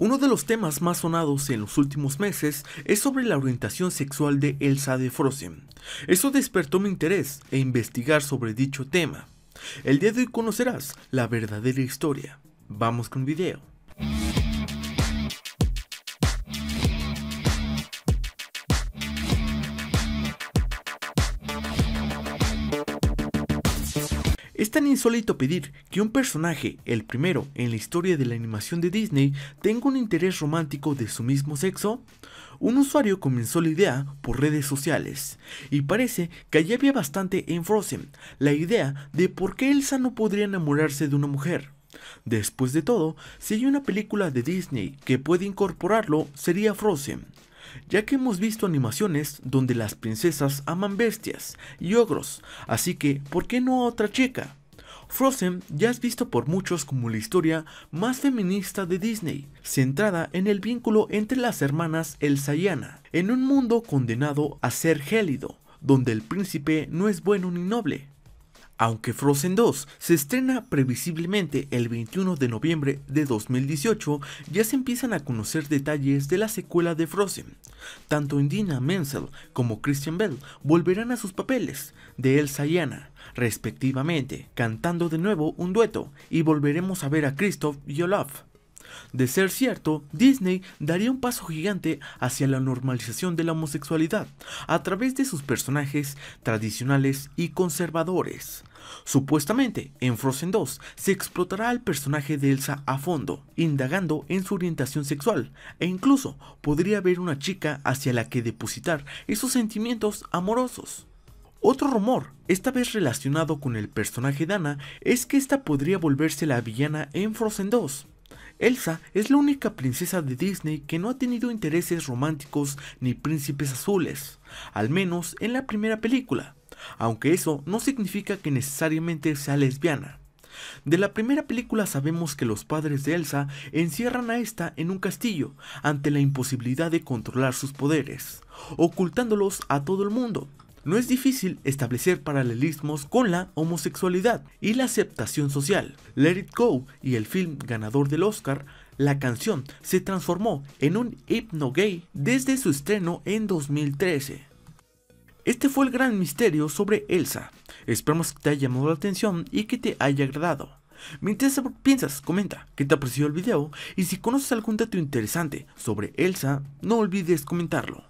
Uno de los temas más sonados en los últimos meses es sobre la orientación sexual de Elsa de Frozen. Eso despertó mi interés e investigar sobre dicho tema. El día de hoy conocerás la verdadera historia. Vamos con video. Es tan insólito pedir que un personaje, el primero en la historia de la animación de Disney, tenga un interés romántico de su mismo sexo. Un usuario comenzó la idea por redes sociales, y parece que allí había bastante en Frozen, la idea de por qué Elsa no podría enamorarse de una mujer. Después de todo, si hay una película de Disney que puede incorporarlo, sería Frozen ya que hemos visto animaciones donde las princesas aman bestias y ogros, así que ¿por qué no otra chica? Frozen ya es visto por muchos como la historia más feminista de Disney, centrada en el vínculo entre las hermanas Elsa y Anna, en un mundo condenado a ser gélido, donde el príncipe no es bueno ni noble, aunque Frozen 2 se estrena previsiblemente el 21 de noviembre de 2018, ya se empiezan a conocer detalles de la secuela de Frozen. Tanto Indina Menzel como Christian Bell volverán a sus papeles de Elsa y Anna, respectivamente, cantando de nuevo un dueto, y volveremos a ver a Christoph y Olaf de ser cierto, Disney daría un paso gigante hacia la normalización de la homosexualidad a través de sus personajes tradicionales y conservadores. Supuestamente, en Frozen 2 se explotará al personaje de Elsa a fondo, indagando en su orientación sexual, e incluso podría haber una chica hacia la que depositar esos sentimientos amorosos. Otro rumor, esta vez relacionado con el personaje de Anna es que esta podría volverse la villana en Frozen 2, Elsa es la única princesa de Disney que no ha tenido intereses románticos ni príncipes azules, al menos en la primera película, aunque eso no significa que necesariamente sea lesbiana. De la primera película sabemos que los padres de Elsa encierran a esta en un castillo ante la imposibilidad de controlar sus poderes, ocultándolos a todo el mundo, no es difícil establecer paralelismos con la homosexualidad y la aceptación social. Let It Go y el film ganador del Oscar, la canción se transformó en un hipno gay desde su estreno en 2013. Este fue el gran misterio sobre Elsa. Esperamos que te haya llamado la atención y que te haya agradado. Mientras piensas, comenta que te ha parecido el video y si conoces algún dato interesante sobre Elsa, no olvides comentarlo.